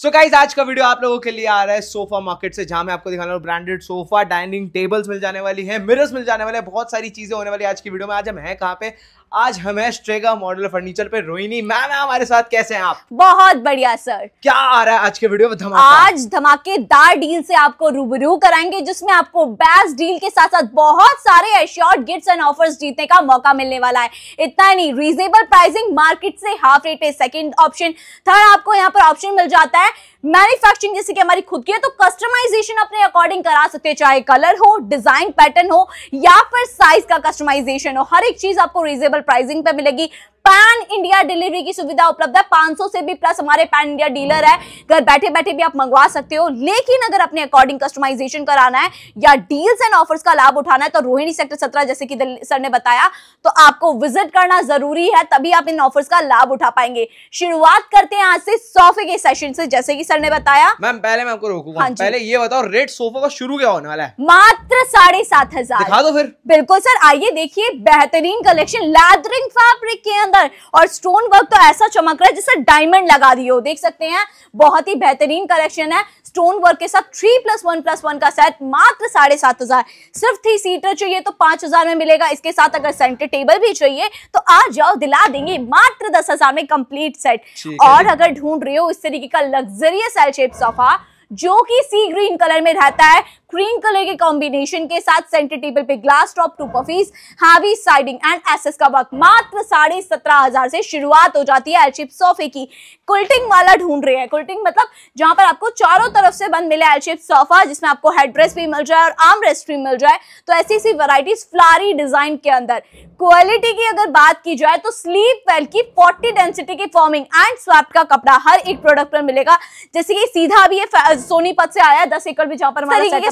सो so guys आज का video आप लोगों के लिए आ रहा है सोफा मार्केट से जहां मैं आपको दिखाने वाला ब्रांडेड सोफा डाइनिंग टेबल्स मिल जाने वाली है मिरर्स मिल जाने वाले हैं बहुत सारी चीजें होने वाली आज की वीडियो में आज हम हैं कहाँ पे आज हमें स्ट्रेगा मॉडल फर्नीचर पे रोहिणी मैम हमारे साथ कैसे हैं आप बहुत बढ़िया सर क्या आ रहा है आज के वीडियो में धमाका आज धमाकेदार डील से आपको रूबरू कराएंगे जिसमें आपको बेस्ट डील के साथ साथ बहुत सारे एश्योर्ड गिफ्ट एंड ऑफर्स जीतने का मौका मिलने वाला है इतना ही नहीं रीजनेबल प्राइसिंग मार्केट से हाफ रेट पे सेकेंड ऑप्शन थर्ड आपको यहाँ पर ऑप्शन मिल जाता है मैन्युफैक्चरिंग जैसे कि हमारी खुद की है तो कस्टमाइजेशन अपने अकॉर्डिंग करा सकते हैं चाहे कलर हो डिजाइन पैटर्न हो या फिर साइज का कस्टमाइजेशन हो हर एक चीज आपको रीजनेबल प्राइसिंग पे मिलेगी पैन इंडिया डिलीवरी की सुविधा उपलब्ध है सौ से भी प्लस हमारे पैन इंडिया डीलर है घर बैठे बैठे भी आप मंगवा सकते हो लेकिन अगर अपने अकॉर्डिंग कस्टमाइजेशन कराना है या डील्स एंड ऑफर्स का लाभ उठाना है तो रोहिणी सेक्टर सत्रह जैसे कि सर ने बताया तो आपको विजिट करना जरूरी है तभी आप इन ऑफर्स का लाभ उठा पाएंगे शुरुआत करते हैं आज से सोफे के सेशन से जैसे की सर ने बताया मैम पहले मैं आपको रोकूंगा हाँ पहले ये बताओ रेट सोफा का शुरू क्या होने वाला है मात्र साढ़े सात हजार बिल्कुल सर आइए देखिए बेहतरीन कलेक्शन लैदरिंग फैब्रिक के अंदर अंदर और स्टोन वर्क तो ऐसा चमक रहा है जैसे डायमंड लगा दिए हो देख सकते हैं बहुत ही बेहतरीन कलेक्शन है स्टोन वर्क के साथ three plus one plus one का सेट मात्र साढ़े सात हजार सिर्फ थ्री सीटर चाहिए तो पांच हजार में मिलेगा इसके साथ अगर सेंटर टेबल भी चाहिए तो आ जाओ दिला देंगे मात्र दस हजार में कंप्लीट सेट और अगर ढूंढ रहे हो इस तरीके का लग्जरियस एल शेप सोफा जो कि सी ग्रीन कलर में रहता है क्रीम कलर के कॉम्बिनेशन के साथ सेंटर टेबल पे glass top two poufs heavy siding and access का वर्क मात्र साढ़े सत्रह हजार से शुरुआत हो जाती है एलशिप सोफे की कुल्टिंग वाला ढूंढ रहे हैं कुल्टिंग मतलब जहां पर आपको चारों तरफ से बंद मिले एलशिप सोफा जिसमें आपको हेड ड्रेस भी मिल जाए और आर्म रेस्ट भी मिल जाए तो ऐसी ऐसी वराइटीज फ्लारी डिजाइन के अंदर क्वालिटी की अगर बात की जाए तो स्लीप वेल की फोर्टी डेंसिटी की फॉर्मिंग एंड स्वैप का कपड़ा हर एक प्रोडक्ट पर मिलेगा जैसे कि सीधा भी ये सोनीपत से आया है दस एकड़ भी जहां पर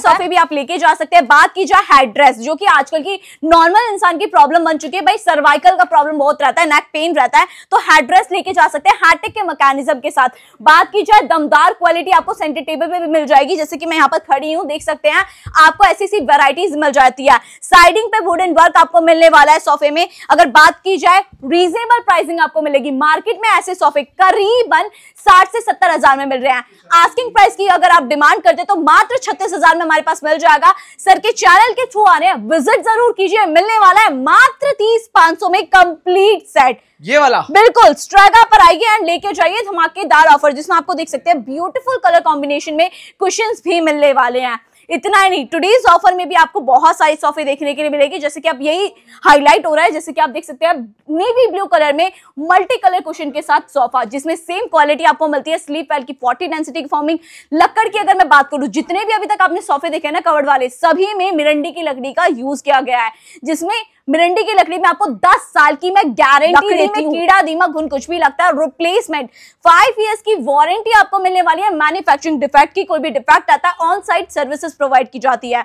सोफे भी आप लेके जा सकते हैं बात की जाए हेड ड्रेस जो कि आजकल की नॉर्मल इंसान की प्रॉब्लम बन चुकी है भाई सर्वाइकल का प्रॉब्लम बहुत रहता है नेक पेन रहता है तो हेड ड्रेस लेके जा सकते हैं हार्टेक के मैकेनिज्म के साथ बात की जाए दमदार क्वालिटी आपको सेंटर टेबल पर भी मिल जाएगी जैसे कि मैं यहाँ पर खड़ी हूँ देख सकते हैं आपको ऐसी ऐसी वेराइटीज मिल जाती है साइडिंग पे वुडन वर्क आपको मिलने वाला है सोफे में अगर बात की जाए रीजनेबल प्राइसिंग आपको मिलेगी मार्केट में ऐसे सोफे करीबन साठ से सत्तर में मिल रहे हैं आस्किंग प्राइस की अगर आप डिमांड करते तो मात्र छत्तीस हजार में हमारे पास मिल जाएगा सर के चैनल के थ्रू आ रहे हैं विजिट जरूर कीजिए मिलने वाला है मात्र तीस पांच में कंप्लीट सेट ये वाला बिल्कुल स्ट्रेगा पर आइए एंड लेके जाइए धमाकेदार ऑफर जिसमें आपको देख सकते हैं ब्यूटीफुल कलर कॉम्बिनेशन में क्वेश्चन भी मिलने वाले हैं इतना ही नहीं टूडेज ऑफर में भी आपको बहुत सारे सोफे देखने के लिए मिलेगी जैसे कि आप यही हाईलाइट हो रहा है जैसे कि आप देख सकते हैं नेवी ब्लू कलर में मल्टी कलर क्वेश्चन के साथ सोफा जिसमें सेम क्वालिटी आपको मिलती है स्लीप वेल की फोर्टी डेंसिटी की फॉर्मिंग लकड़ की अगर मैं बात करूं जितने भी अभी तक आपने सोफे देखे ना कवर्ड वाले सभी में मिरंडी की लकड़ी का यूज किया गया है जिसमें मिरंडी की लकड़ी में आपको दस साल की मैं गारंटी देती हूँ कीड़ा दीमा घुन कुछ भी लगता है रिप्लेसमेंट फाइव इयर्स की वारंटी आपको मिलने वाली है मैन्युफैक्चरिंग डिफेक्ट की कोई भी डिफेक्ट आता है ऑन साइट सर्विसेज प्रोवाइड की जाती है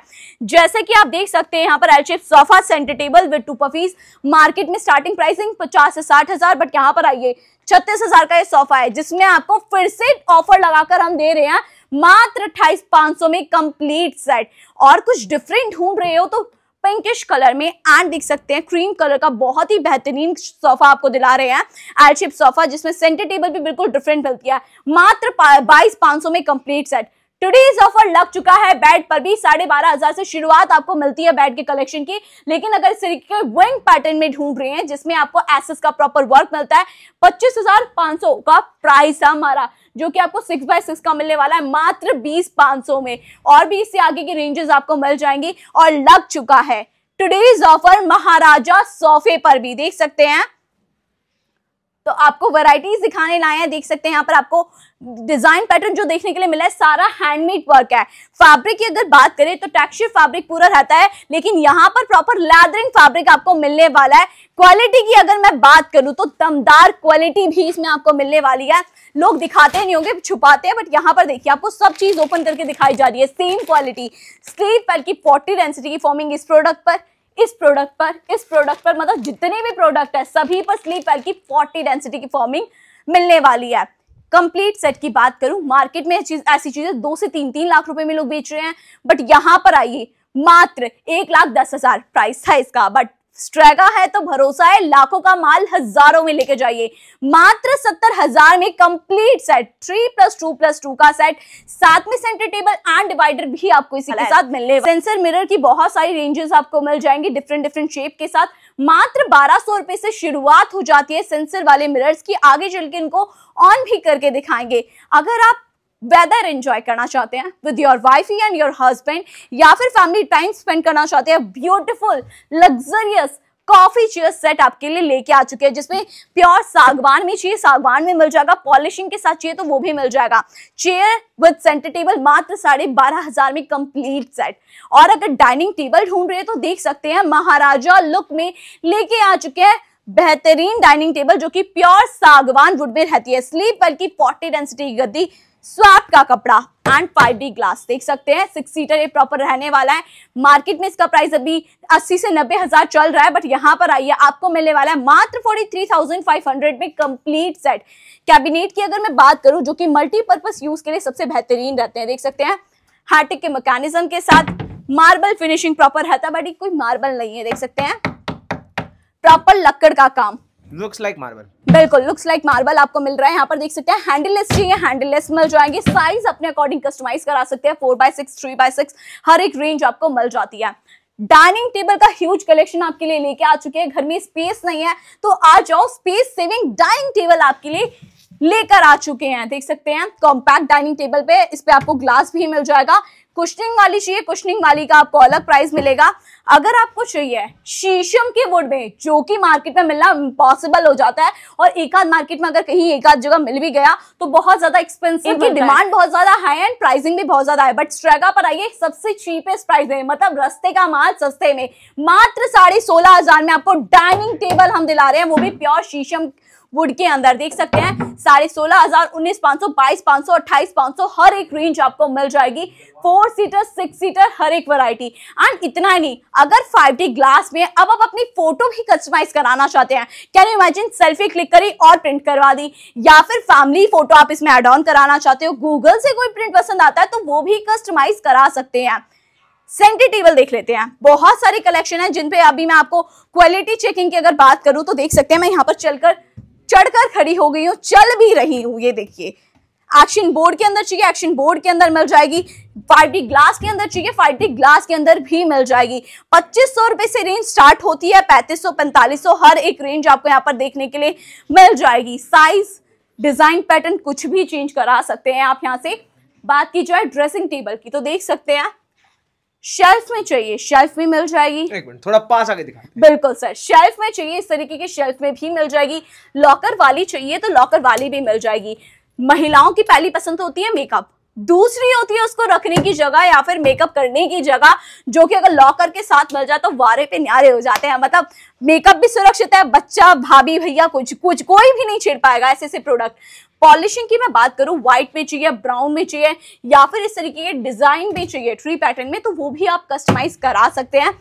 जैसे कि आप देख सकते हैं यहाँ पर L shape sofa centre table with two poufs market में स्टार्टिंग प्राइसिंग पचास से साठ बट यहाँ पर आइए छत्तीस हजार का ये सोफा है जिसमें आपको फिर से ऑफर लगाकर हम दे रहे हैं मात्र अट्ठाईस पांच सौ में कंप्लीट सेट और कुछ डिफरेंट ढूंढ रहे हो तो पिंकिश कलर में एंड दिख सकते हैं क्रीम कलर का बहुत ही बेहतरीन सोफा आपको दिला रहे हैं शेप सोफा जिसमें सेंटर टेबल भी बिल्कुल डिफरेंट मिलती है मात्र बाईस पांच में कंप्लीट सेट टुडेज ऑफर लग चुका है बेड पर भी साढ़े बारह हजार से शुरुआत आपको मिलती है बेड के कलेक्शन की लेकिन अगर इस तरीके के विंग पैटर्न में ढूंढ रहे हैं जिसमें आपको एसेस का प्रॉपर वर्क मिलता है पच्चीस हजार पांच सौ का प्राइस है हमारा जो कि आपको सिक्स बाय सिक्स का मिलने वाला है मात्र बीस पांच सौ में और भी इससे आगे की रेंजेस आपको मिल जाएंगी और लग चुका है टुडेज ऑफर महाराजा सोफे पर भी देख सकते हैं तो आपको वैरायटीज दिखाने लाए हैं देख सकते हैं यहाँ पर आपको डिजाइन पैटर्न जो देखने के लिए मिला है सारा हैंडमेड वर्क है फैब्रिक की अगर बात करें तो टेक्सचर फैब्रिक पूरा रहता है लेकिन यहाँ पर प्रॉपर लैदरिंग फैब्रिक आपको मिलने वाला है क्वालिटी की अगर मैं बात करूं तो दमदार क्वालिटी भी इसमें आपको मिलने वाली है लोग दिखाते नहीं होंगे छुपाते हैं बट यहाँ पर देखिए आपको सब चीज़ ओपन करके दिखाई जा रही है सेम क्वालिटी स्ट्रीट पर की फोर्टी डेंसिटी की फॉर्मिंग इस प्रोडक्ट पर इस प्रोडक्ट पर इस प्रोडक्ट पर मतलब जितने भी प्रोडक्ट है सभी पर स्लीप वेल की फोर्टी डेंसिटी की फॉर्मिंग मिलने वाली है कंप्लीट सेट की बात करूं मार्केट में चीज ऐसी चीजें दो से तीन तीन लाख रुपए में लोग बेच रहे हैं बट यहां पर आइए मात्र एक लाख दस हजार प्राइस था इसका बट स्ट्रेगा है तो भरोसा है लाखों का माल हजारों में लेके जाइए मात्र सत्तर हजार में complete set three plus two plus two का सेट साथ में सेंटर टेबल एंड डिवाइडर भी आपको इसी के साथ मिलने सेंसर मिरर की बहुत सारी रेंजेस आपको मिल जाएंगी डिफरेंट डिफरेंट शेप के साथ मात्र बारह सौ रुपए से शुरुआत हो जाती है सेंसर वाले मिरर्स की आगे चल के इनको ऑन भी करके दिखाएंगे अगर आप वेदर एंजॉय करना चाहते हैं with your wife and your husband या फिर फैमिली टाइम स्पेंड करना चाहते हैं beautiful luxurious coffee chair set आपके लिए लेके आ चुके हैं जिसमें प्योर सागवान में चाहिए सागवान में मिल जाएगा पॉलिशिंग के साथ चाहिए तो वो भी मिल जाएगा चेयर विद सेंटर टेबल मात्र साढ़े बारह हजार में कंप्लीट सेट और अगर डाइनिंग टेबल ढूंढ रहे हैं तो देख सकते हैं महाराजा लुक में लेके आ चुके हैं बेहतरीन डाइनिंग टेबल जो कि प्योर सागवान वुड में रहती है स्लीप बल्कि पॉटी डेंसिटी गद्दी स्वाप का कपड़ा एंड फाइव डी ग्लास देख सकते हैं सिक्स सीटर ये प्रॉपर रहने वाला है मार्केट में इसका प्राइस अभी 80 से नब्बे हजार चल रहा है बट यहाँ पर आइए आपको मिलने वाला है मात्र 43,500 में कंप्लीट सेट कैबिनेट की अगर मैं बात करूँ जो कि मल्टीपर्पज यूज के लिए सबसे बेहतरीन रहते हैं देख सकते हैं हार्टिक के मैकेनिज्म के साथ मार्बल फिनिशिंग प्रॉपर रहता है बट कोई मार्बल नहीं है देख सकते हैं प्रॉपर लक्कड़ का काम लुक्स लाइक मार्बल बिल्कुल लुक्स लाइक मार्बल आपको मिल रहा है यहाँ पर देख सकते हैं हैंडललेस चाहिए हैंडललेस मिल जाएंगे साइज अपने अकॉर्डिंग कस्टमाइज करा सकते हैं four by six three by six हर एक रेंज आपको मिल जाती है डाइनिंग टेबल का ह्यूज कलेक्शन आपके लिए लेके आ चुके हैं घर में स्पेस नहीं है तो आ जाओ स्पेस सेविंग डाइनिंग टेबल आपके लिए लेकर आ चुके हैं देख सकते हैं कॉम्पैक्ट डाइनिंग टेबल पे इस पे आपको ग्लास भी मिल जाएगा कुशनिंग वाली चाहिए कुशनिंग वाली का आपको अलग प्राइस मिलेगा अगर आपको चाहिए शीशम के वुड में जो कि मार्केट में मिलना इम्पॉसिबल हो जाता है और एक आध मार्केट में अगर कहीं एक आध जगह मिल भी गया तो बहुत ज्यादा एक्सपेंसिव की डिमांड बहुत ज्यादा हाई एंड प्राइसिंग भी बहुत ज्यादा है बट स्ट्रेगा पर आइए सबसे चीपेस्ट प्राइस है मतलब रस्ते का माल सस्ते में मात्र साढ़े सोलह हजार में आपको डाइनिंग टेबल हम दिला रहे हैं वो भी प्योर शीशम वुड के अंदर देख सकते हैं साढ़े सोलह हजार उन्नीस पांच सौ बाईस पांच सौ अट्ठाईस पांच सौ हर एक रेंज आपको मिल जाएगी फोर सीटर सिक्स सीटर हर एक वैरायटी एंड इतना ही नहीं अगर फाइव डी ग्लास में अब आप अपनी फोटो भी कस्टमाइज कराना चाहते हैं can you imagine selfie click करी और प्रिंट करवा दी या फिर फैमिली फोटो आप इसमें एड ऑन कराना चाहते हो गूगल से कोई प्रिंट पसंद आता है तो वो भी कस्टमाइज करा सकते हैं सेंटी टेबल देख लेते हैं बहुत सारे कलेक्शन है जिनपे अभी मैं आपको क्वालिटी चेकिंग की अगर बात करूं तो देख सकते हैं मैं यहाँ पर चलकर चढ़कर खड़ी हो गई हूँ चल भी रही हूँ ये देखिए एक्शन बोर्ड के अंदर चाहिए एक्शन बोर्ड के अंदर मिल जाएगी फाइव डी ग्लास के अंदर चाहिए फाइव डी ग्लास के अंदर भी मिल जाएगी पच्चीस सौ रुपए से रेंज स्टार्ट होती है पैंतीस सौ पैंतालीस सौ हर एक रेंज आपको यहाँ पर देखने के लिए मिल जाएगी साइज डिजाइन पैटर्न कुछ भी चेंज करा सकते हैं आप यहाँ से बात की जाए ड्रेसिंग टेबल की तो देख सकते हैं शेल्फ में चाहिए शेल्फ में मिल जाएगी एक मिनट थोड़ा पास आगे दिखा बिल्कुल सर शेल्फ में चाहिए इस तरीके की शेल्फ में भी मिल जाएगी लॉकर वाली चाहिए तो लॉकर वाली भी मिल जाएगी महिलाओं की पहली पसंद तो होती है मेकअप दूसरी होती है उसको रखने की जगह या फिर मेकअप करने की जगह जो कि अगर लॉकर के साथ मिल जाए तो वारे पे न्यारे हो जाते हैं मतलब मेकअप भी सुरक्षित है बच्चा भाभी भैया कुछ कुछ कोई भी नहीं छेड़ पाएगा ऐसे ऐसे प्रोडक्ट पॉलिशिंग की मैं बात करूं व्हाइट में चाहिए ब्राउन में चाहिए या फिर इस तरीके के डिजाइन में चाहिए ट्री पैटर्न में तो वो भी आप कस्टमाइज करा सकते हैं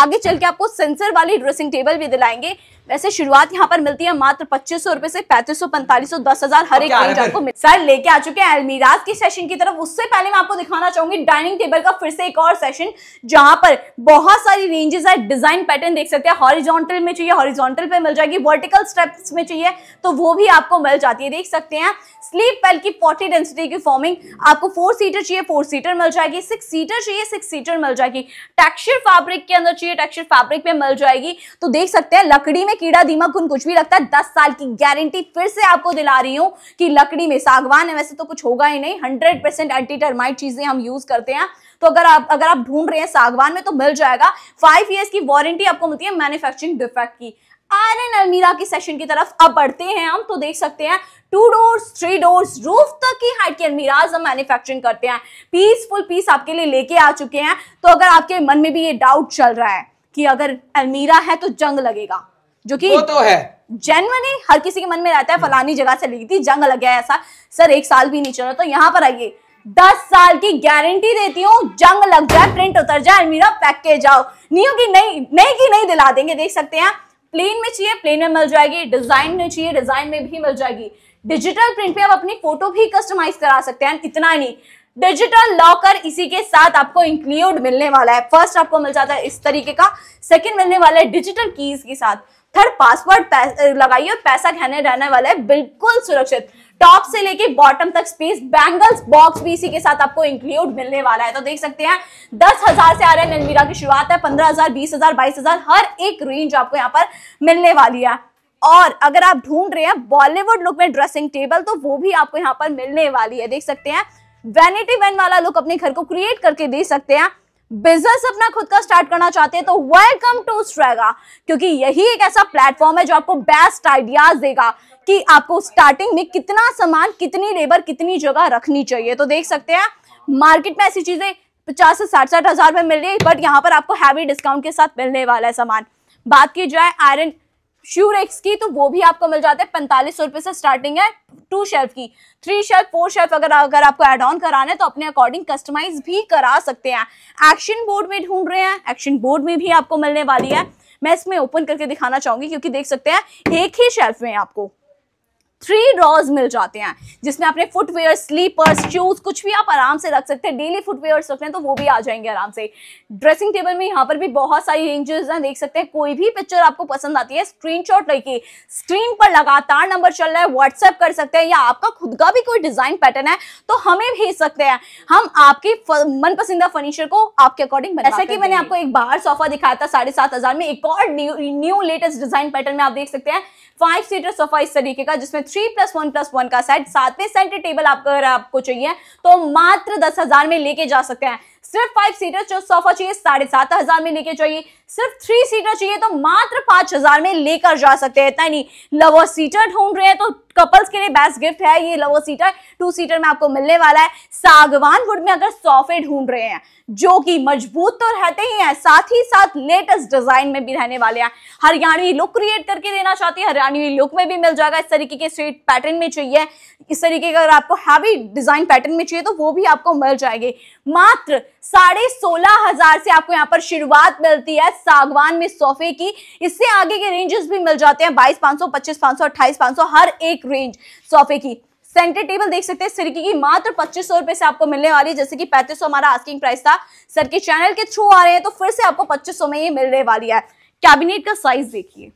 आगे चल के आपको सेंसर वाली ड्रेसिंग टेबल भी दिलाएंगे वैसे शुरुआत यहाँ पर मिलती है मात्र पच्चीस सौ रुपए से पैंतीस सौ पैंतालीस सौ दस हजार हर एक रेंज आपको सर लेके आ चुके हैं अलमीराज के सेशन की तरफ उससे पहले मैं आपको दिखाना चाहूंगी डाइनिंग टेबल का फिर से एक और सेशन जहां पर बहुत सारी रेंजेस है डिजाइन पैटर्न देख सकते हैं हॉरिजॉन्टल में चाहिए हॉरिजॉन्टल पे मिल जाएगी वर्टिकल स्टेप्स में चाहिए तो वो भी आपको मिल जाती है देख सकते हैं स्लीप वेल की फोर्टी डेंसिटी की फॉर्मिंग आपको फोर सीटर चाहिए फोर सीटर मिल जाएगी सिक्स सीटर चाहिए सिक्स सीटर मिल जाएगी टेक्सचर फैब्रिक के अंदर चाहिए टेक्सचर फैब्रिक में मिल जाएगी तो देख सकते हैं लकड़ी में कीड़ा दीमक खुन कुछ भी लगता है दस साल की गारंटी फिर से आपको दिला रही हूँ कि लकड़ी में सागवान है वैसे तो कुछ होगा ही नहीं हंड्रेड परसेंट एंटी टर्माइट चीजें हम यूज करते हैं तो अगर आप अगर आप ढूंढ रहे हैं सागवान में तो मिल जाएगा फाइव ईयर्स की वारंटी आपको मिलती है मैन्युफैक्चरिंग डिफेक्ट की आर एन अलमीरा की सेशन की तरफ अब बढ़ते हैं हम तो देख सकते हैं two doors three doors roof तक की हाइट की अलमीराज हम मैन्युफैक्चरिंग करते हैं पीसफुल पीस आपके लिए लेके आ चुके हैं तो अगर आपके मन में भी ये डाउट चल रहा है कि अगर अलमीरा है तो जंग लगेगा जो कि वो तो है जेनवनी हर किसी के मन में रहता है फलानी जगह से ली थी जंग लग गया ऐसा सर एक साल भी नहीं चला तो यहाँ पर आइए दस साल की गारंटी देती हूँ जंग लग जाए प्रिंट उतर जाए अलमीरा पैक के जाओ नियो की नई नई की नई दिला देंगे देख सकते हैं प्लेन में चाहिए प्लेन में मिल जाएगी डिजाइन में चाहिए डिजाइन में भी मिल जाएगी डिजिटल प्रिंट पे आप अपनी फोटो भी कस्टमाइज करा सकते हैं इतना नहीं डिजिटल लॉकर इसी के साथ आपको इंक्लूड मिलने वाला है फर्स्ट आपको मिल जाता है इस तरीके का सेकंड मिलने वाला है डिजिटल कीज के साथ थर्ड पासवर्ड लगाइए और पैसा कहने रहने वाला है बिल्कुल सुरक्षित टॉप से लेके बॉटम तक स्पेस बैंगल्स बॉक्स भी इसी के साथ आपको इंक्लूड मिलने वाला है तो देख सकते हैं दस हजार से आ रहे अलमीरा की शुरुआत है पंद्रह हजार बीस हजार बाईस हजार हर एक रेंज आपको यहाँ पर मिलने वाली है और अगर आप ढूंढ रहे हैं बॉलीवुड लुक में ड्रेसिंग टेबल तो वो भी आपको यहाँ पर मिलने वाली है देख सकते हैं वेनिटी वैन वाला लुक अपने घर को क्रिएट करके दे सकते हैं बिजनेस अपना खुद का स्टार्ट करना चाहते हैं तो वेलकम टू स्ट्रेगा क्योंकि यही एक ऐसा प्लेटफॉर्म है जो आपको बेस्ट आइडियाज देगा कि आपको स्टार्टिंग में कितना सामान कितनी लेबर कितनी जगह रखनी चाहिए तो देख सकते हैं मार्केट में ऐसी चीजें पचास से साठ साठ हजार में मिल रही है बट यहाँ पर आपको हैवी डिस्काउंट के साथ मिलने वाला है सामान बात की जाए आयरन शूरेक्स की तो वो भी आपको मिल जाते हैं पैंतालीस रुपए से स्टार्टिंग है टू शेल्फ की थ्री शेल्फ फोर शेल्फ अगर अगर आपको एड ऑन कराना है तो अपने अकॉर्डिंग कस्टमाइज भी करा सकते हैं एक्शन बोर्ड में ढूंढ रहे हैं एक्शन बोर्ड में भी आपको मिलने वाली है मैं इसमें ओपन करके दिखाना चाहूंगी क्योंकि देख सकते हैं एक ही शेल्फ में आपको थ्री ड्रॉज मिल जाते हैं जिसमें अपने फुटवेयर स्लीपर्स शूज कुछ भी आप आराम से रख सकते हैं डेली फुटवेयर्स रख हैं तो वो भी आ जाएंगे आराम से ड्रेसिंग टेबल में यहाँ पर भी बहुत सारी रेंजेस हैं देख सकते हैं कोई भी पिक्चर आपको पसंद आती है स्क्रीन शॉट लेके स्क्रीन पर लगातार नंबर चल रहा है व्हाट्सएप कर सकते हैं या आपका खुद का भी कोई डिजाइन पैटर्न है तो हमें भेज सकते हैं हम आपके मनपसंदा फर्नीचर को आपके अकॉर्डिंग जैसा कि मैंने आपको एक बाहर सोफा दिखाया था साढ़े सात हजार में एक और new new latest design pattern में आप देख सकते हैं फाइव सीटर सोफा इस तरीके का जिसमें three plus one plus one का सेट सातवें सेंटर टेबल आपको अगर आपको चाहिए तो मात्र दस हजार में लेके जा सकते हैं सिर्फ फाइव सीटर जो सोफा चाहिए साढ़े सात हजार में लेके चाहिए सिर्फ थ्री सीटर चाहिए तो मात्र पांच हजार में लेकर जा सकते हैं इतना नहीं लवर सीटर ढूंढ रहे हैं तो कपल्स के लिए बेस्ट गिफ्ट है ये लवर सीटर टू सीटर में आपको मिलने वाला है सागवान वुड में अगर सोफे ढूंढ रहे हैं जो कि मजबूत तो रहते ही हैं साथ ही साथ लेटेस्ट डिजाइन में भी रहने वाले हैं हरियाणवी लुक क्रिएट करके देना चाहती है हरियाणवी लुक में भी मिल जाएगा इस तरीके के स्वीट पैटर्न में चाहिए इस तरीके का अगर आपको हैवी डिजाइन पैटर्न में चाहिए तो वो भी आपको मिल जाएगी मात्र साढ़े सोलह हजार से आपको यहाँ पर शुरुआत मिलती है सागवान में सोफे की इससे आगे के रेंजेस भी मिल जाते हैं बाईस पांच सौ पच्चीस पांच सौ अट्ठाईस पांच सौ हर एक रेंज सोफे की सेंटर टेबल देख सकते हैं सिरकी की मात्र पच्चीस सौ रुपए से आपको मिलने वाली है जैसे कि पैंतीस सौ हमारा आस्किंग प्राइस था सर के चैनल के थ्रू आ रहे हैं तो फिर से आपको पच्चीस सौ में ये मिलने वाली है कैबिनेट का साइज देखिए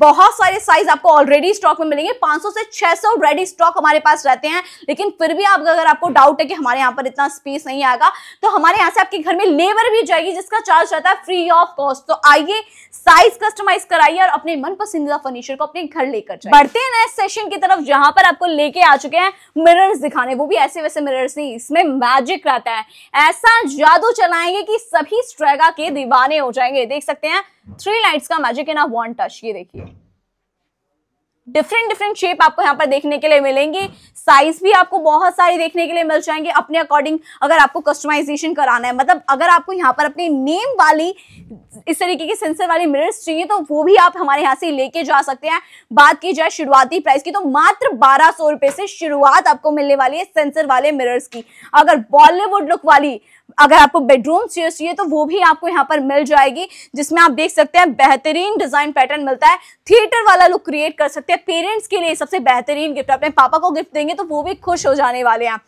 बहुत सारे साइज आपको ऑलरेडी स्टॉक में मिलेंगे 500 से 600 रेडी स्टॉक हमारे पास रहते हैं लेकिन फिर भी आप अगर आपको डाउट है कि हमारे यहाँ पर इतना स्पेस नहीं आएगा तो हमारे यहाँ से आपके घर में लेबर भी जाएगी जिसका चार्ज रहता है फ्री ऑफ कॉस्ट तो आइए साइज कस्टमाइज कराइए और अपने मन पसंदीदा फर्नीचर को अपने घर लेकर बढ़ते हैं नए सेशन की तरफ जहां पर आपको लेके आ चुके हैं मिरर्स दिखाने वो भी ऐसे वैसे मिरर्स नहीं इसमें मैजिक रहता है ऐसा जादू चलाएंगे कि सभी स्ट्रेगा के दीवाने हो जाएंगे देख सकते हैं थ्री लाइट्स का मैजिक इन वन टच ये देखिए डिफरेंट डिफरेंट शेप आपको यहाँ पर देखने के लिए मिलेंगे साइज भी आपको बहुत सारी देखने के लिए मिल जाएंगे अपने अकॉर्डिंग अगर आपको कस्टमाइजेशन कराना है मतलब अगर आपको यहाँ पर अपनी नेम वाली इस तरीके की सेंसर वाली मिरर्स चाहिए तो वो भी आप हमारे यहाँ से लेके जा सकते हैं बात की जाए शुरुआती प्राइस की तो मात्र बारह से शुरुआत आपको मिलने वाली है सेंसर वाले मिरर्स की अगर बॉलीवुड लुक वाली अगर आपको बेडरूम चेयर चाहिए तो वो भी आपको यहाँ पर मिल जाएगी जिसमें आप देख सकते हैं बेहतरीन डिजाइन पैटर्न मिलता है थिएटर वाला लुक क्रिएट कर सकते हैं पेरेंट्स के लिए सबसे बेहतरीन गिफ्ट अपने पापा को गिफ्ट देंगे तो वो भी खुश हो जाने वाले हैं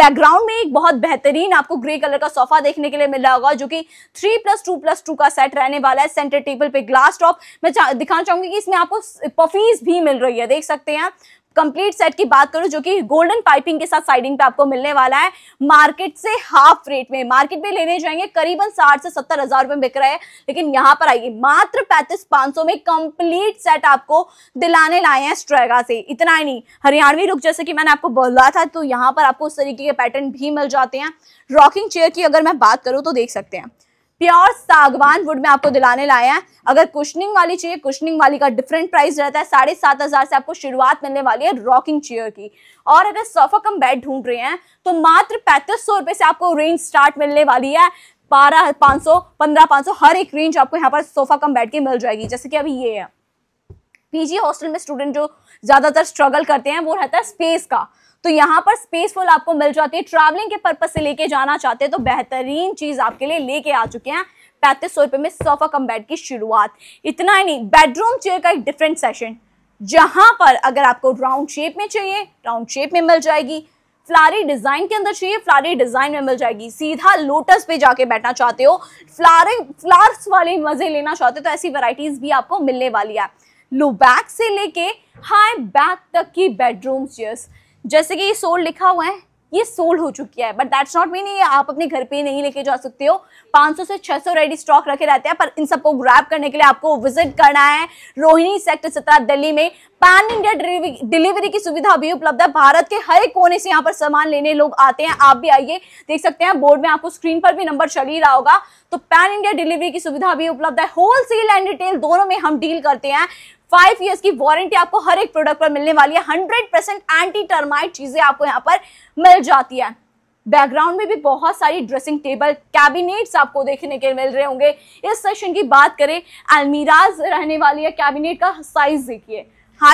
बैकग्राउंड में एक बहुत बेहतरीन आपको ग्रे कलर का सोफा देखने के लिए मिल रहा होगा जो कि three plus two plus two का सेट रहने वाला है सेंटर टेबल पे ग्लास टॉप मैं चा, दिखाना चाहूंगी कि इसमें आपको पफीज भी मिल रही है देख सकते हैं कंप्लीट सेट की बात करूं जो कि गोल्डन पाइपिंग के साथ साइडिंग पे आपको मिलने वाला है मार्केट से हाफ रेट में मार्केट में लेने जाएंगे करीबन साठ से सत्तर हजार रुपए बिक रहे हैं लेकिन यहाँ पर आइए मात्र पैंतीस पांच सौ में कंप्लीट सेट आपको दिलाने लाए हैं स्ट्रेगा से इतना ही नहीं हरियाणवी रुख जैसे कि मैंने आपको बोला था तो यहाँ पर आपको उस तरीके के पैटर्न भी मिल जाते हैं रॉकिंग चेयर की अगर मैं बात करूँ तो देख सकते हैं प्योर सागवान वुड में आपको दिलाने लाए हैं अगर कुशनिंग वाली चाहिए कुशनिंग वाली का डिफरेंट प्राइस रहता है साढ़े सात हज़ार से आपको शुरुआत मिलने वाली है रॉकिंग चेयर की और अगर सोफा कम बेड ढूंढ रहे हैं तो मात्र पैंतीस सौ रुपये से आपको रेंज स्टार्ट मिलने वाली है बारह पांच सौ पंद्रह पांच सौ हर एक रेंज आपको यहाँ पर सोफा कम बेड की मिल जाएगी जैसे कि अभी ये है पीजी हॉस्टल में स्टूडेंट जो ज़्यादातर स्ट्रगल करते हैं वो रहता है स्पेस का तो यहाँ पर स्पेसफुल आपको मिल जाती है ट्रैवलिंग के पर्पज से लेके जाना चाहते हैं तो बेहतरीन चीज़ आपके लिए लेके आ चुके हैं पैंतीस सौ रुपए में सोफा कम बेड की शुरुआत इतना ही नहीं बेडरूम चेयर का एक डिफरेंट सेशन जहां पर अगर आपको राउंड शेप में चाहिए राउंड शेप में मिल जाएगी फ्लारी डिजाइन के अंदर चाहिए फ्लारी डिजाइन में मिल जाएगी सीधा लोटस पे जाके बैठना चाहते हो फ्लारिंग फ्लार्स वाले मजे लेना चाहते हो तो ऐसी वराइटीज भी आपको मिलने वाली है लो बैक से लेके हाई बैक तक की बेडरूम चेयर्स जैसे कि ये सोल लिखा हुआ है ये सोल हो चुकी है बट दैट्स नॉट मीन ये आप अपने घर पे नहीं लेके जा सकते हो 500 से 600 रेडी स्टॉक रखे रहते हैं पर इन सबको ग्रैप करने के लिए आपको विजिट करना है रोहिणी सेक्टर सत्रह दिल्ली में पैन इंडिया डिलीवरी की सुविधा भी उपलब्ध है भारत के हर एक कोने से यहाँ पर सामान लेने लोग आते हैं आप भी आइए देख सकते हैं बोर्ड में आपको स्क्रीन पर भी नंबर चल ही रहा होगा तो पैन इंडिया डिलीवरी की सुविधा भी उपलब्ध है होलसेल एंड रिटेल दोनों में हम डील करते हैं फाइव ईयर्स की वारंटी आपको हर एक प्रोडक्ट पर मिलने वाली है हंड्रेड परसेंट एंटी टर्माइट चीजें आपको यहाँ पर मिल जाती है बैकग्राउंड में भी बहुत सारी ड्रेसिंग टेबल कैबिनेट्स आपको देखने के मिल रहे होंगे इस सेशन की बात करें अलमीराज रहने वाली है कैबिनेट का साइज देखिए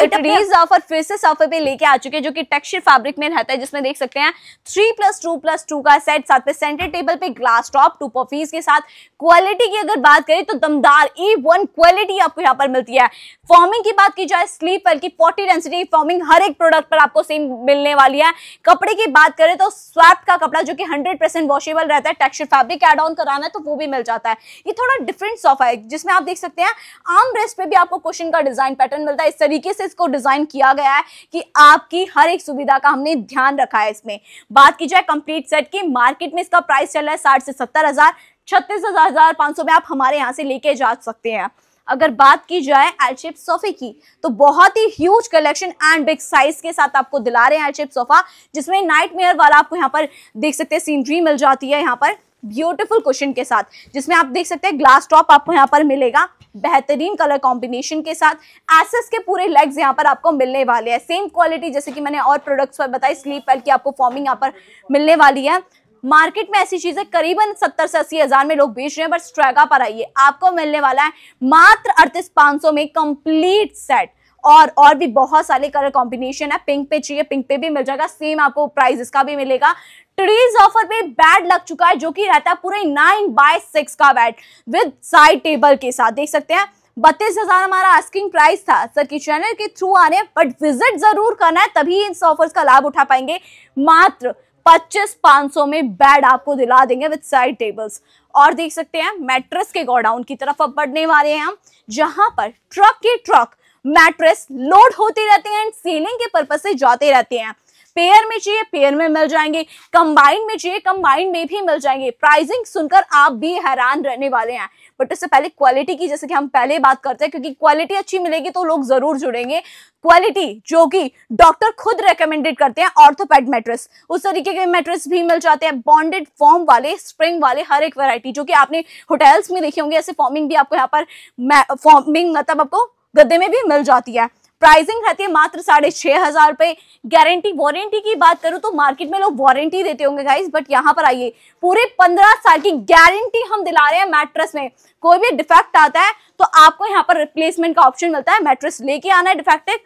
इटरीज ऑफर फिर से सौ पे लेके आ चुके हैं जो कि टेक्सचर फैब्रिक में रहता है जिसमें देख सकते हैं three plus two plus two का सेट साथ पे सेंटर टेबल पे ग्लास टॉप टू पॉफीज के साथ क्वालिटी की अगर बात करें तो दमदार ए वन क्वालिटी आपको यहाँ पर मिलती है फॉर्मिंग की बात की जाए स्लीव पर की फोर्टी डेंसिटी फॉर्मिंग हर एक प्रोडक्ट पर आपको सेम मिलने वाली है कपड़े की बात करें तो स्वैप का कपड़ा जो कि हंड्रेड परसेंट वॉशेबल रहता है टेक्सचर फैब्रिक एड ऑन कराना है तो वो भी मिल जाता है ये थोड़ा डिफरेंट सॉफा है जिसमें आप देख सकते हैं आम रेस्ट पे भी आपको क्वेश्चन का डिजाइन पैटर्न मिलता है इस तरीके से इसको डिजाइन किया गया है कि आपकी हर एक सुविधा का हमने ध्यान रखा है इसमें बात की जाए कंप्लीट सेट की मार्केट में इसका प्राइस चल रहा है साठ से सत्तर हजार छत्तीस हजार पांच सौ में आप हमारे यहाँ से लेके जा सकते हैं अगर बात की जाए एलशेप सोफे की तो बहुत ही huge collection and big size के साथ आपको दिला रहे हैं एलशेप सोफा जिसमें नाइट मेयर वाला आपको यहाँ पर देख सकते हैं सीनरी मिल जाती है यहाँ पर ब्यूटीफुल क्वेश्चन के साथ जिसमें आप देख सकते हैं ग्लास टॉप आपको यहाँ पर मिलेगा बेहतरीन कलर कॉम्बिनेशन के साथ एसेस के पूरे लेग्स यहाँ पर आपको मिलने वाले हैं सेम क्वालिटी जैसे कि मैंने और प्रोडक्ट्स पर बताई स्लीप वेल की आपको फॉर्मिंग यहाँ पर मिलने वाली है मार्केट में ऐसी चीजें करीबन सत्तर से अस्सी हजार में लोग बेच रहे हैं पर स्ट्रैगा पर आइए आपको मिलने वाला है मात्र अड़तीस पांच सौ में कंप्लीट सेट और और भी बहुत सारे कलर कॉम्बिनेशन है पिंक पे चाहिए पिंक पे भी मिल जाएगा सेम आपको प्राइस इसका भी मिलेगा ट्रीज ऑफर पे बैड लग चुका है जो कि रहता है पूरे नाइन बाय सिक्स का बैड विद साइड टेबल के साथ देख सकते हैं बत्तीस हजार हमारा आस्किंग प्राइस था सर की चैनल के थ्रू आने बट विजिट जरूर करना है तभी इन ऑफर्स का लाभ उठा पाएंगे मात्र पच्चीस पांच सौ में बेड आपको दिला देंगे विद साइड टेबल्स और देख सकते हैं मेट्रस के गोडाउन की तरफ अब बढ़ने वाले हैं हम जहां पर ट्रक के ट्रक मैट्रेस लोड होते रहते हैं एंड सेलिंग के पर्पज से जाते रहते हैं पेयर में चाहिए पेयर में मिल जाएंगे कंबाइंड में चाहिए कंबाइंड में भी मिल जाएंगे प्राइसिंग सुनकर आप भी हैरान रहने वाले हैं बट उससे पहले क्वालिटी की जैसे कि हम पहले बात करते हैं क्योंकि क्वालिटी अच्छी मिलेगी तो लोग जरूर जुड़ेंगे क्वालिटी जो कि डॉक्टर खुद रेकमेंडेड करते हैं ऑर्थोपैड मेट्रेस उस तरीके के मेट्रेस भी मिल जाते हैं बॉन्डेड फॉर्म वाले स्प्रिंग वाले हर एक वैरायटी जो कि आपने होटल्स में देखे होंगे ऐसे फॉर्मिंग भी आपको यहाँ पर फॉर्मिंग मतलब आपको गद्दे में भी मिल जाती है प्राइसिंग रहती है मात्र साढ़े छह हज़ार रुपए गारंटी वारंटी की बात करूं तो मार्केट में लोग वारंटी देते होंगे गाइस बट यहां पर आइए पूरे पंद्रह साल की गारंटी हम दिला रहे हैं मैट्रेस में कोई भी डिफेक्ट आता है तो आपको यहाँ पर रिप्लेसमेंट का ऑप्शन मिलता है मैट्रेस लेके आना है डिफेक्टेड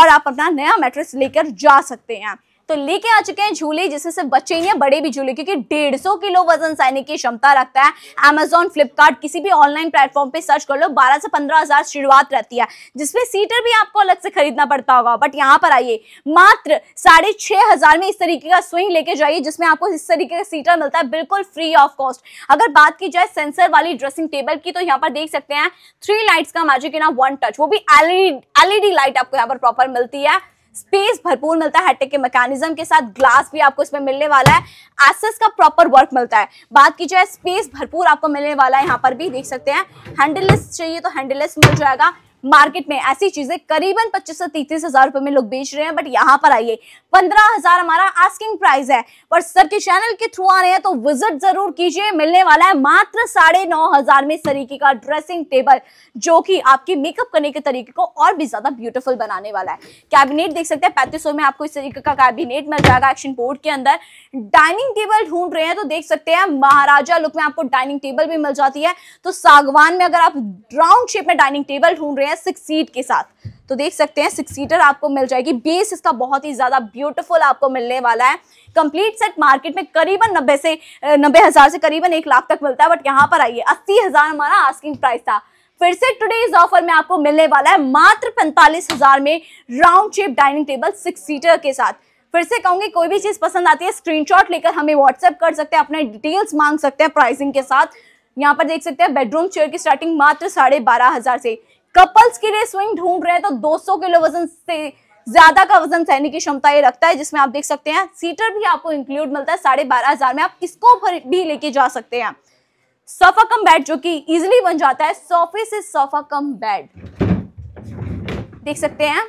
और आप अपना नया मैट्रेस लेकर जा सकते हैं तो लेके आ चुके हैं झूले जिससे सिर्फ बच्चे ही बड़े भी झूले क्योंकि डेढ़ सौ किलो वजन सहने की क्षमता रखता है अमेजोन फ्लिपकार्ट किसी भी ऑनलाइन प्लेटफॉर्म पे सर्च कर लो बारह से पंद्रह हजार शुरुआत रहती है जिसमें सीटर भी आपको अलग से खरीदना पड़ता होगा बट यहाँ पर आइए मात्र साढ़े में इस तरीके का स्विंग लेके जाइए जिसमें आपको इस तरीके का सीटर मिलता है बिल्कुल फ्री ऑफ कॉस्ट अगर बात की जाए सेंसर वाली ड्रेसिंग टेबल की तो यहाँ पर देख सकते हैं थ्री लाइट्स का मैजिक इन वन टच वो भी एलईडी एलईडी लाइट आपको यहाँ पर प्रॉपर मिलती है स्पेस भरपूर मिलता है के मैकेनिज्म के साथ ग्लास भी आपको इसमें मिलने वाला है एसेस का प्रॉपर वर्क मिलता है बात की जाए स्पेस भरपूर आपको मिलने वाला है यहाँ पर भी देख सकते हैं हैंडलेस चाहिए तो हैंडलेस मिल जाएगा मार्केट में ऐसी चीजें करीबन पच्चीस से तीतीस हजार रुपए में लोग बेच रहे हैं बट यहाँ पर आइए पंद्रह हजार हमारा आस्किंग प्राइस है पर सर के चैनल के थ्रू आ रहे हैं तो विजिट जरूर कीजिए मिलने वाला है मात्र साढ़े नौ हजार में सरीके तरीके का ड्रेसिंग टेबल जो कि आपके मेकअप करने के तरीके को और भी ज्यादा ब्यूटीफुल बनाने वाला है कैबिनेट देख सकते हैं पैंतीस में आपको इस तरीके का कैबिनेट मिल जाएगा एक्शन बोर्ड के अंदर डाइनिंग टेबल ढूंढ रहे हैं तो देख सकते हैं महाराजा लुक में आपको डाइनिंग टेबल भी मिल जाती है तो सागवान में अगर आप राउंड शेप में डाइनिंग टेबल ढूंढ रहे हैं हैं सिक्स सीट के साथ तो देख सकते हैं सिक्स सीटर आपको मिल जाएगी बेस इसका बहुत ही ज़्यादा ब्यूटीफुल आपको मिलने वाला है कंप्लीट सेट मार्केट में करीबन नब्बे से नब्बे हज़ार से करीबन एक लाख तक मिलता है बट यहाँ पर आइए अस्सी हज़ार हमारा आस्किंग प्राइस था फिर से टुडे इस ऑफर में आपको मिलने वाला है मात्र पैंतालीस हज़ार में round shape dining table six seater के साथ फिर से कहूंगी कोई भी चीज़ पसंद आती है स्क्रीनशॉट लेकर हमें व्हाट्सएप कर सकते हैं अपने डिटेल्स मांग सकते हैं प्राइसिंग के साथ यहाँ पर देख सकते हैं बेडरूम चेयर की स्टार्टिंग मात्र साढ़े बारह हज़ार से कपल्स के लिए स्विंग ढूंढ रहे हैं तो 200 किलो वजन से ज्यादा का वजन सहने की क्षमता ये रखता है जिसमें आप देख सकते हैं सीटर भी आपको इंक्लूड मिलता है साढ़े बारह हजार में आप इसको भी लेके जा सकते हैं सोफा कम बेड जो कि इजिली बन जाता है सोफे से सोफा कम बेड देख सकते हैं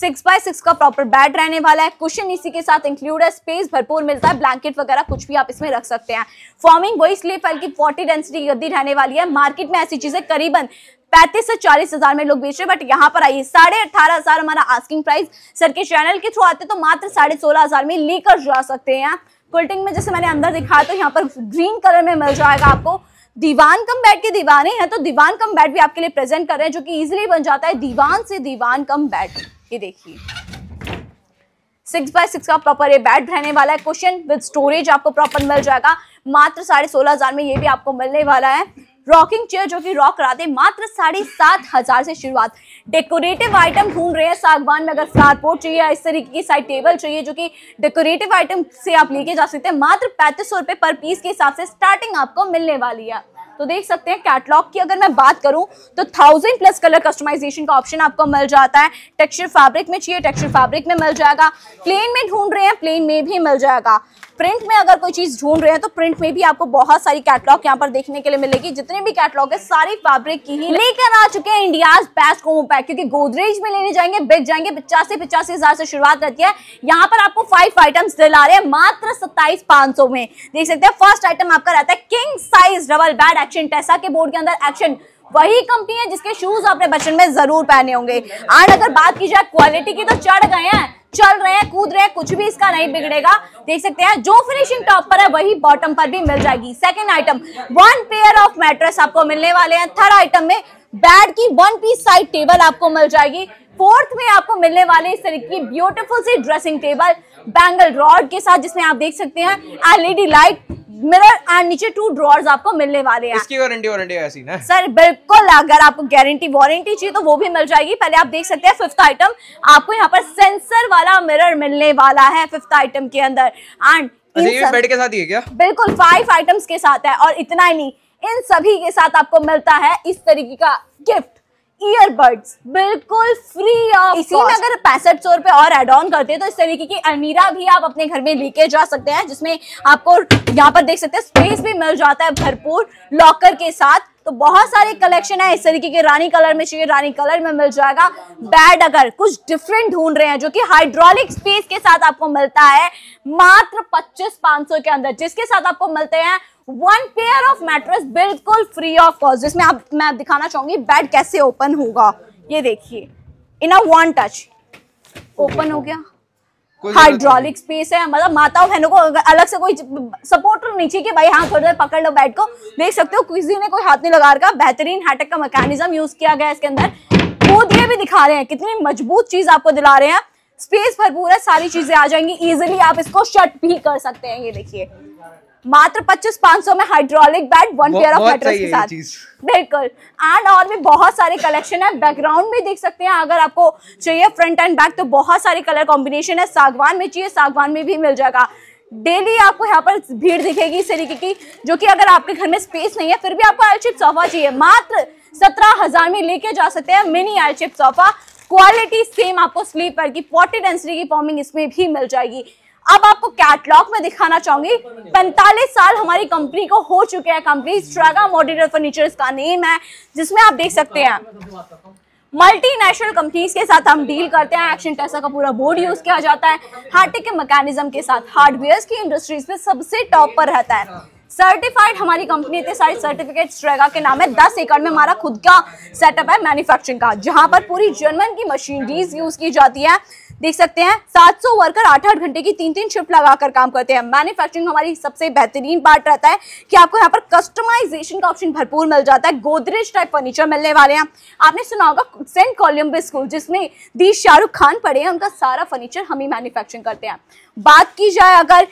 सिक्स बाय सिक्स का प्रॉपर बेड रहने वाला है कुशन इसी के साथ इंक्लूड है स्पेस भरपूर मिलता है ब्लैंकेट वगैरह कुछ भी आप इसमें रख सकते हैं फॉर्मिंग वही स्लीप फाइल की फोर्टी डेंसिटी गद्दी रहने वाली है मार्केट में ऐसी चीजें करीबन पैंतीस से चालीस हजार में लोग बेच रहे बट यहाँ पर आइए साढ़े अठारह हजार हमारा आस्किंग प्राइस सर के चैनल के थ्रू आते तो मात्र साढ़े सोलह हजार में लेकर जा सकते हैं कुल्टिंग में जैसे मैंने अंदर दिखा तो यहाँ पर ग्रीन कलर में मिल जाएगा आपको दीवान कम बेड के दीवाने हैं तो दीवान कम बेड भी आपके लिए प्रेजेंट कर रहे हैं जो कि इजीली बन जाता है दीवान से दीवान कम बेड ये देखिए सिक्स बाय सिक्स का प्रॉपर ये बेड रहने वाला है क्वेश्चन विद स्टोरेज आपको प्रॉपर मिल जाएगा मात्र साढ़े सोलह हजार में ये भी आपको मिलने वाला है रॉकिंग चेयर जो कि रॉक करा दे मात्र साढ़े सात हजार से शुरुआत डेकोरेटिव आइटम ढूंढ रहे हैं सागवान में अगर फ्लावर पोर्ट चाहिए इस तरीके की साइड टेबल चाहिए जो कि डेकोरेटिव आइटम से आप लेके जा सकते हैं मात्र पैंतीस सौ रुपए पर पीस के हिसाब से स्टार्टिंग आपको मिलने वाली है तो देख सकते हैं कैटलॉग की अगर मैं बात करूं तो थाउजेंड प्लस कलर कस्टमाइजेशन का ऑप्शन आपको मिल जाता है टेक्सचर फैब्रिक में चाहिए टेक्सचर फैब्रिक में मिल जाएगा प्लेन में ढूंढ रहे हैं प्लेन में भी मिल जाएगा प्रिंट में अगर कोई चीज़ ढूंढ रहे हैं तो प्रिंट में भी आपको बहुत सारी कैटलॉग यहाँ पर देखने के लिए मिलेगी जितने भी कैटलॉग है सारी फैब्रिक की ही लेकर आ चुके हैं इंडिया बेस्ट कोमो पैक क्योंकि गोदरेज में लेने जाएंगे बिक जाएंगे पचास पिचासी पचासी हजार से शुरुआत रहती है यहाँ पर आपको फाइव आइटम्स दिला रहे हैं मात्र सत्ताईस पांच में देख सकते हैं फर्स्ट आइटम आपका रहता है किंग साइज डबल बैड एक्शन टेसा के बोर्ड के अंदर एक्शन वही कंपनी है जिसके शूज आपने बचपन में जरूर पहने होंगे और अगर बात की जाए क्वालिटी की तो चढ़ गए हैं चल रहे हैं कूद रहे हैं कुछ भी इसका नहीं बिगड़ेगा देख सकते हैं जो फिनिशिंग टॉप पर है वही बॉटम पर भी मिल जाएगी second item one pair of mattress आपको मिलने वाले हैं थर्ड आइटम में बेड की वन पीस साइड टेबल आपको मिल जाएगी फोर्थ में आपको मिलने वाले इस तरीके की ब्यूटीफुल सी ड्रेसिंग टेबल बैंगल रॉड के साथ जिसमें आप देख सकते हैं एलईडी लाइट मिरर एंड नीचे टू ड्रॉर्स आपको मिलने वाले हैं इसकी वारंटी वारंटी ऐसी ना सर बिल्कुल अगर आपको गारंटी वारंटी चाहिए तो वो भी मिल जाएगी पहले आप देख सकते हैं फिफ्थ आइटम आपको यहाँ पर सेंसर वाला मिरर मिलने वाला है फिफ्थ आइटम के अंदर एंड अच्छा, बेड के साथ ही है क्या बिल्कुल फाइव आइटम्स के साथ है और इतना ही नहीं इन सभी के साथ आपको मिलता है इस तरीके का गिफ्ट ईयरबड्स बिल्कुल फ्री ऑफ इसी में अगर पैंसठ सौ रुपए और एड ऑन करते हैं तो इस तरीके की अलमीरा भी आप अपने घर में लेके जा सकते हैं जिसमें आपको यहाँ पर देख सकते हैं स्पेस भी मिल जाता है भरपूर लॉकर के साथ तो बहुत सारे कलेक्शन है इस तरीके के रानी कलर में चाहिए रानी कलर में मिल जाएगा बेड अगर कुछ डिफरेंट ढूंढ रहे हैं जो कि हाइड्रोलिक स्पेस के साथ आपको मिलता है मात्र पच्चीस पांच सौ के अंदर जिसके साथ आपको मिलते हैं वन पेयर ऑफ मैट्रेस बिल्कुल फ्री ऑफ कॉस्ट जिसमें आप मैं दिखाना चाहूंगी बेड कैसे ओपन होगा ये देखिए in a one touch open हो गया हाइड्रोलिक स्पेस है मतलब माताओं बहनों को अलग से कोई सपोर्टर नहीं चाहिए कि भाई हाँ थोड़ी देर पकड़ लो बेड को देख सकते हो किसी ने कोई हाथ नहीं लगा रखा बेहतरीन हैटक का मैकेनिज्म यूज किया गया इसके अंदर खुद ये भी दिखा रहे हैं कितनी मजबूत चीज आपको दिला रहे हैं स्पेस भरपूर है सारी चीजें आ जाएंगी इजिली आप इसको शट भी कर सकते हैं ये देखिए मात्र पच्चीस पांच सौ में hydraulic bed one pair of mattress के साथ बिल्कुल एंड और भी बहुत सारे कलेक्शन है बैकग्राउंड में देख सकते हैं अगर आपको चाहिए फ्रंट एंड बैक तो बहुत सारे कलर कॉम्बिनेशन है सागवान में चाहिए सागवान में भी मिल जाएगा डेली आपको यहाँ पर भीड़ दिखेगी इस तरीके की जो कि अगर आपके घर में स्पेस नहीं है फिर भी आपको एलशिप सोफा चाहिए मात्र सत्रह हजार में लेके जा सकते हैं mini L shape sofa quality same आपको स्लीपर की पॉटेड एंसरी की फॉर्मिंग इसमें भी मिल जाएगी अब आपको कैटलॉग में दिखाना चाहूंगी 45 साल हमारी कंपनी को हो चुके हैं कंपनी स्ट्रागा मॉड्यूलर फर्नीचर का नेम है जिसमें आप देख सकते हैं मल्टीनेशनल कंपनीज के साथ हम डील करते हैं एक्शन टेस्टा का पूरा बोर्ड यूज किया जाता है हार्टिक के मैकेनिज्म के साथ हार्डवेयर की इंडस्ट्रीज में सबसे टॉप पर रहता है सर्टिफाइड हमारी कंपनी इतने सारे सर्टिफिकेट स्ट्रेगा के नाम है दस एकड़ में हमारा खुद का सेटअप है मैन्युफैक्चरिंग का जहां पर पूरी जर्मन की मशीनरीज यूज की जाती है देख सकते हैं 700 वर्कर आठ आठ घंटे की तीन तीन शिफ्ट लगाकर काम करते हैं मैन्युफैक्चरिंग हमारी सबसे बेहतरीन पार्ट रहता है कि आपको यहाँ पर कस्टमाइजेशन का ऑप्शन भरपूर मिल जाता है गोदरेज टाइप फर्नीचर मिलने वाले हैं आपने सुना होगा सेंट कोलम्बस स्कूल जिसमें दी शाहरुख खान पढ़े हैं उनका सारा फर्नीचर हम ही मैन्युफैक्चरिंग करते हैं बात की जाए अगर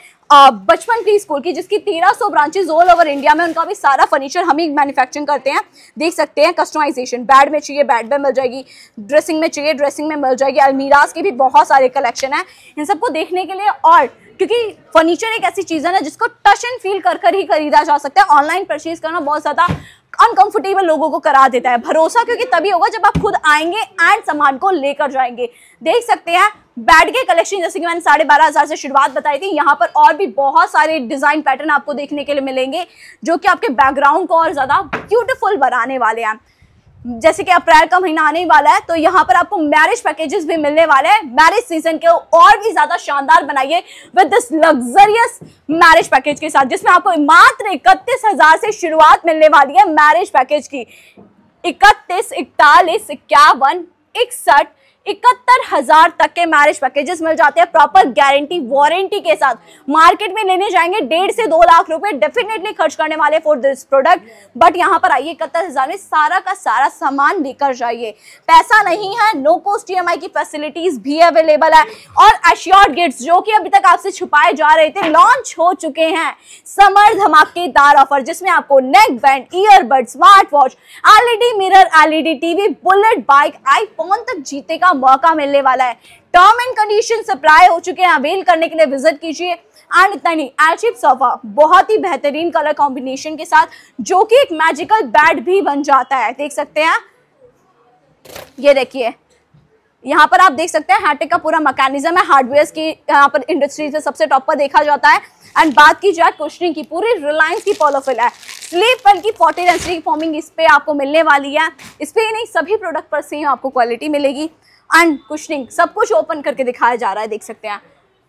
बचपन प्री स्कूल की जिसकी 1300 ब्रांचेज ऑल ओवर इंडिया में उनका भी सारा फर्नीचर हम ही मैन्युफैक्चरिंग करते हैं देख सकते हैं कस्टमाइजेशन बेड में चाहिए बेड में मिल जाएगी ड्रेसिंग में चाहिए ड्रेसिंग में मिल जाएगी अलमीराज के भी बहुत सारे कलेक्शन है इन सबको देखने के लिए और क्योंकि फर्नीचर एक ऐसी चीज़ है ना जिसको टच एंड फील कर कर ही खरीदा जा सकता है ऑनलाइन परचेज करना बहुत ज़्यादा अनकंफर्टेबल लोगों को करा देता है भरोसा क्योंकि तभी होगा जब आप खुद आएंगे एंड सामान को लेकर जाएंगे देख सकते हैं बैड के कलेक्शन जैसे कि मैंने साढ़े बारह हज़ार से शुरुआत बताई थी यहाँ पर और भी बहुत सारे डिज़ाइन पैटर्न आपको देखने के लिए मिलेंगे जो कि आपके बैकग्राउंड को और ज़्यादा ब्यूटिफुल बनाने वाले हैं जैसे कि अप्रैल का महीना आने वाला है तो यहाँ पर आपको मैरिज पैकेजेस भी मिलने वाले हैं मैरिज सीजन के और भी ज्यादा शानदार बनाइए with this luxurious marriage package के साथ जिसमें आपको मात्र इकतीस हजार से शुरुआत मिलने वाली है मैरिज पैकेज की इकतीस इकतालीस इक्यावन इकसठ इकहत्तर हजार तक के मैरिज पैकेजेस मिल जाते हैं प्रॉपर गारंटी वारंटी के साथ मार्केट में लेने जाएंगे डेढ़ से दो लाख रुपए डेफिनेटली खर्च करने वाले फॉर दिस प्रोडक्ट बट यहाँ पर आइए इकहत्तर हजार में सारा का सारा सामान लेकर जाइए पैसा नहीं है नो कॉस्ट ई की फैसिलिटीज भी अवेलेबल है और एश्योर्ड गिफ्ट जो कि अभी तक आपसे छुपाए जा रहे थे लॉन्च हो चुके हैं समर धमाकेदार ऑफर जिसमें आपको neck band earbud smart watch LED mirror LED TV bullet bike iPhone तक जीते का का मौका मिलने वाला है टर्म एंड कंडीशन सप्लाई हो चुके हैं अवेल करने के लिए विजिट कीजिए एंड इतना नहीं एचिप सोफा बहुत ही बेहतरीन कलर कॉम्बिनेशन के साथ जो कि एक मैजिकल बेड भी बन जाता है देख सकते हैं ये देखिए यहाँ पर आप देख सकते हैं हार्टेक का पूरा मैकेनिज्म है हार्डवेयर की यहाँ पर इंडस्ट्री से सबसे टॉप पर देखा जाता है एंड बात की जाए कुशनिंग की पूरी रिलायंस की पॉलोफिल है स्लीप पर की फोर्टी एंसरी की फॉर्मिंग इस पर आपको मिलने वाली है इस पर ही नहीं सभी प्रोडक्ट पर सेम आपको क्वालिटी मिलेगी एंड कुशनिंग सब कुछ ओपन करके दिखाया जा रहा है देख सकते हैं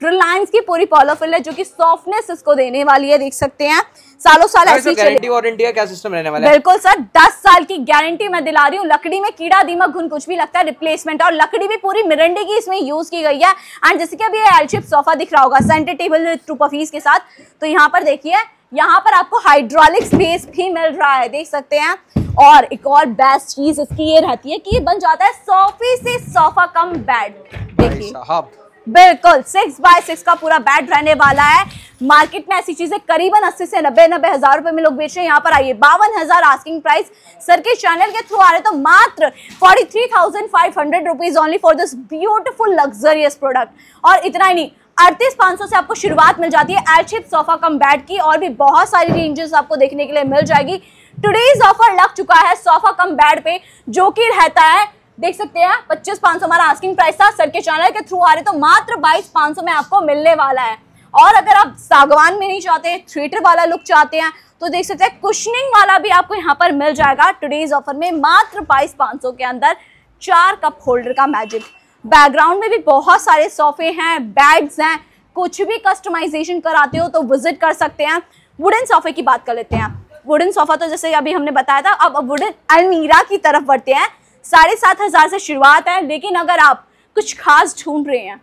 रिलायंस की पूरी पॉलोफिल है जो कि सॉफ्टनेस इसको देने वाली है देख सकते हैं सालों साल ऐसी गारंटी और इंडिया क्या सिस्टम रहने वाला है बिल्कुल सर दस साल की गारंटी मैं दिला रही हूँ लकड़ी में कीड़ा दीमक घुन कुछ भी लगता है रिप्लेसमेंट और लकड़ी भी पूरी मिरंडे की इसमें यूज की गई है एंड जैसे कि अभी एलशिप सोफा दिख रहा होगा सेंटर टेबल ट्रूपीज के साथ तो यहाँ पर देखिए यहाँ पर आपको हाइड्रोलिक स्पेस भी मिल रहा है देख सकते हैं और एक और बेस्ट चीज इसकी ये रहती है कि ये बन जाता है सोफे से सोफा कम बेड देखिए बिल्कुल सिक्स बाय सिक्स का पूरा बेड रहने वाला है मार्केट में ऐसी चीजें करीबन अस्सी से नब्बे नब्बे हजार रुपए में लोग बेच रहे हैं यहाँ पर आइए बावन हजार आस्किंग प्राइस सर के चैनल के थ्रू आ रहे तो मात्र forty three thousand five hundred rupees only for this beautiful luxurious product और इतना ही नहीं अड़तीस पाँच सौ से आपको शुरुआत मिल जाती है एडशिप सोफा कम बेड की और भी बहुत सारी रेंजेस आपको देखने के लिए मिल जाएगी टुडेज ऑफर लग चुका है सोफा कम बेड पे जो कि रहता है देख सकते हैं पच्चीस पाँच सौ हमारा आस्किंग प्राइस था सर के चैनल के थ्रू आ रहे तो मात्र बाईस पाँच में आपको मिलने वाला है और अगर आप सागवान में नहीं चाहते थिएटर वाला लुक चाहते हैं तो देख सकते हैं कुशनिंग वाला भी आपको यहाँ पर मिल जाएगा टुडेज ऑफर में मात्र बाईस पाँच के अंदर चार कप होल्डर का मैजिक बैकग्राउंड में भी बहुत सारे सोफे हैं बेड्स हैं कुछ भी कस्टमाइजेशन कराते हो तो विजिट कर सकते हैं वुडन सोफे की बात कर लेते हैं वुडन सोफा तो जैसे अभी हमने बताया था अब वुडन अलमीरा की तरफ बढ़ते हैं साढ़े सात हज़ार से शुरुआत है लेकिन अगर आप कुछ खास ढूंढ रहे हैं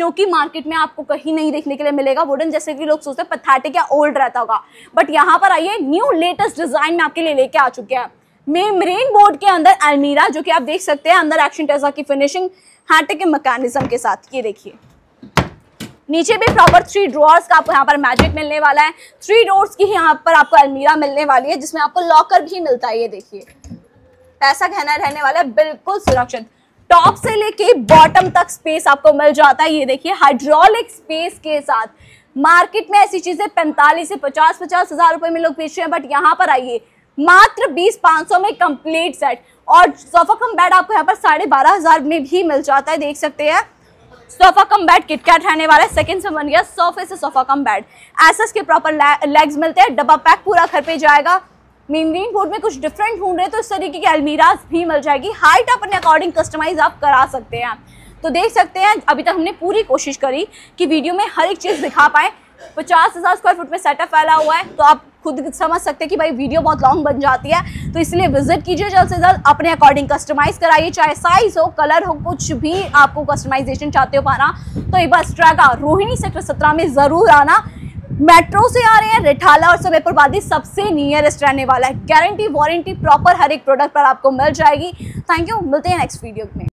जो कि मार्केट में आपको कहीं नहीं देखने के लिए मिलेगा वुडन जैसे कि लोग सोचते हैं पथाटिक या ओल्ड रहता होगा बट यहाँ पर आइए न्यू लेटेस्ट डिज़ाइन में आपके लिए लेके आ चुके हैं मेमरेन बोर्ड के अंदर अलमीरा जो कि आप देख सकते हैं अंदर एक्शन टेजा की फिनिशिंग हाटे के मकानिज्म के साथ ये देखिए नीचे भी प्रॉपर थ्री ड्रॉर्स का आपको यहाँ पर मैजिक मिलने वाला है थ्री ड्रॉर्स की यहाँ पर आपको अलमीरा मिलने वाली है जिसमें आपको लॉकर भी मिलता है ये देखिए पैसा कहना रहने वाला है बिल्कुल सुरक्षित टॉप से लेके बॉटम तक स्पेस आपको मिल जाता है ये देखिए हाइड्रोलिक स्पेस के साथ मार्केट में ऐसी चीजें पैंतालीस से पचास पचास हजार रुपए में लोग बेच रहे हैं बट यहाँ पर आइए मात्र बीस पांच सौ में कंप्लीट सेट और सोफा कम बेड आपको यहाँ पर साढ़े बारह हज़ार में भी मिल जाता है देख सकते हैं सोफा कम बेड किटकैट रहने वाला है सेकंड से बन गया सोफे से सोफा कम बेड एसएस के प्रॉपर लेग्स मिलते हैं डब्बा पैक पूरा घर पे जाएगा मेन मेन बोर्ड में कुछ डिफरेंट ढूंढ रहे तो इस तरीके की अलमीराज भी मिल जाएगी हाइट अपने अकॉर्डिंग कस्टमाइज आप करा सकते हैं तो देख सकते हैं अभी तक हमने पूरी कोशिश करी कि वीडियो में हर एक चीज़ दिखा पाए पचास हज़ार स्क्वायर फुट में सेटअप फैला हुआ है तो आप खुद समझ सकते हैं कि भाई वीडियो बहुत लॉन्ग बन जाती है तो इसलिए विजिट कीजिए जल्द से जल्द अपने अकॉर्डिंग कस्टमाइज कराइए चाहे साइज हो कलर हो कुछ भी आपको कस्टमाइजेशन चाहते हो पाना तो एक बार स्ट्रैगा रोहिणी सेक्टर सत्रह में ज़रूर आना मेट्रो से आ रहे हैं रिठाला और वादी सबसे नियरेस्ट रहने वाला है गारंटी वारंटी प्रॉपर हर एक प्रोडक्ट पर आपको मिल जाएगी थैंक यू मिलते हैं नेक्स्ट वीडियो में